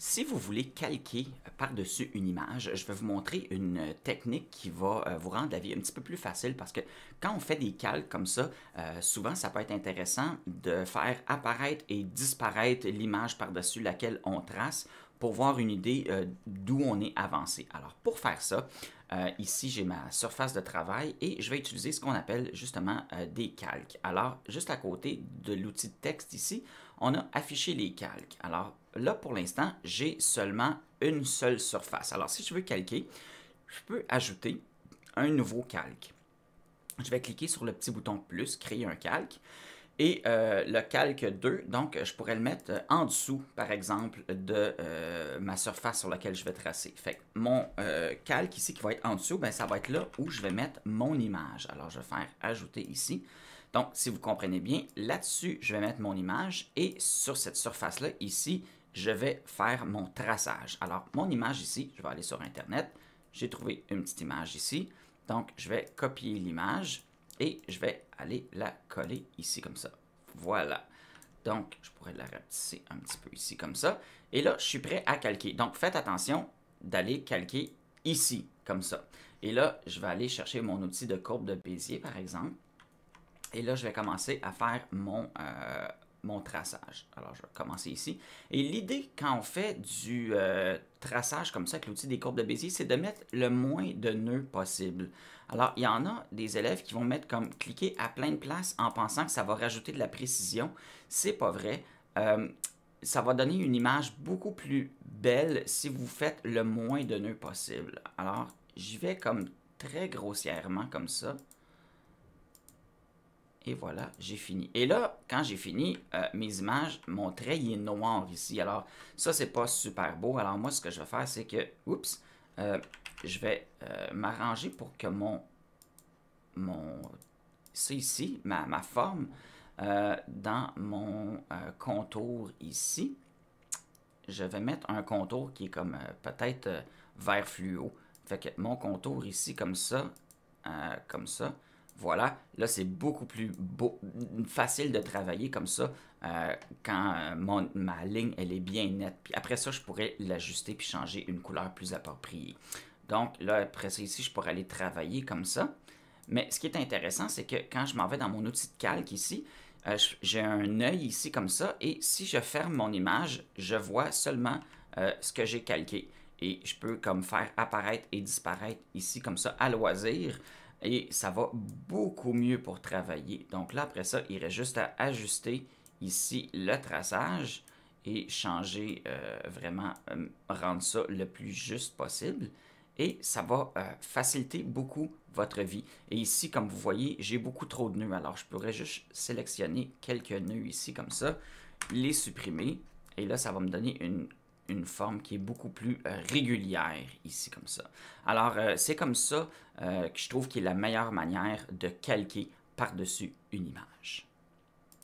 Si vous voulez calquer par-dessus une image, je vais vous montrer une euh, technique qui va euh, vous rendre la vie un petit peu plus facile parce que quand on fait des calques comme ça, euh, souvent ça peut être intéressant de faire apparaître et disparaître l'image par-dessus laquelle on trace pour voir une idée euh, d'où on est avancé. Alors pour faire ça, euh, ici j'ai ma surface de travail et je vais utiliser ce qu'on appelle justement euh, des calques. Alors juste à côté de l'outil de texte ici, on a affiché les calques. Alors là pour l'instant, j'ai seulement une seule surface. Alors si je veux calquer, je peux ajouter un nouveau calque. Je vais cliquer sur le petit bouton plus, créer un calque. Et euh, le calque 2, donc je pourrais le mettre euh, en dessous, par exemple, de euh, ma surface sur laquelle je vais tracer. Fait mon calque ici qui va être en dessous, ben, ça va être là où je vais mettre mon image. Alors je vais faire ajouter ici. Donc si vous comprenez bien, là-dessus, je vais mettre mon image et sur cette surface-là, ici, je vais faire mon traçage. Alors mon image ici, je vais aller sur Internet. J'ai trouvé une petite image ici. Donc je vais copier l'image et je vais aller la coller ici comme ça. Voilà. Donc, je pourrais la rapetisser un petit peu ici comme ça. Et là, je suis prêt à calquer. Donc, faites attention d'aller calquer ici, comme ça. Et là, je vais aller chercher mon outil de courbe de Bézier, par exemple. Et là, je vais commencer à faire mon, euh, mon traçage. Alors, je vais commencer ici. Et l'idée, quand on fait du euh, traçage comme ça avec l'outil des courbes de Bézier, c'est de mettre le moins de nœuds possible. Alors, il y en a des élèves qui vont mettre comme cliquer à plein de places en pensant que ça va rajouter de la précision. C'est pas vrai. Euh, ça va donner une image beaucoup plus belle si vous faites le moins de nœuds possible. Alors, j'y vais comme très grossièrement comme ça. Et voilà, j'ai fini. Et là, quand j'ai fini, euh, mes images, mon trait, il est noir ici. Alors, ça, c'est pas super beau. Alors, moi, ce que je vais faire, c'est que, oups, euh, je vais euh, m'arranger pour que mon, mon, c'est ici, ma, ma forme, dans mon contour ici, je vais mettre un contour qui est comme peut-être vert fluo. Fait que mon contour ici, comme ça, comme ça, voilà, là c'est beaucoup plus facile de travailler comme ça euh, quand euh, ma ligne elle est bien nette. Puis après ça, je pourrais l'ajuster puis changer une couleur plus appropriée. Donc là, après ça ici, je pourrais aller travailler comme ça. Mais ce qui est intéressant, c'est que quand je m'en vais dans mon outil de calque ici, euh, j'ai un œil ici comme ça et si je ferme mon image, je vois seulement ce que j'ai calqué. Et je peux comme faire apparaître et disparaître ici comme ça à loisir et ça va beaucoup mieux pour travailler. Donc là, après ça, il reste juste à ajuster ici le traçage et changer euh, vraiment, euh, rendre ça le plus juste possible. Et ça va euh, faciliter beaucoup votre vie. Et ici, comme vous voyez, j'ai beaucoup trop de nœuds. Alors, je pourrais juste sélectionner quelques nœuds ici comme ça, les supprimer. Et là, ça va me donner une une forme qui est beaucoup plus euh, régulière ici comme ça. Alors euh, c'est comme ça euh, que je trouve qu'il est la meilleure manière de calquer par-dessus une image.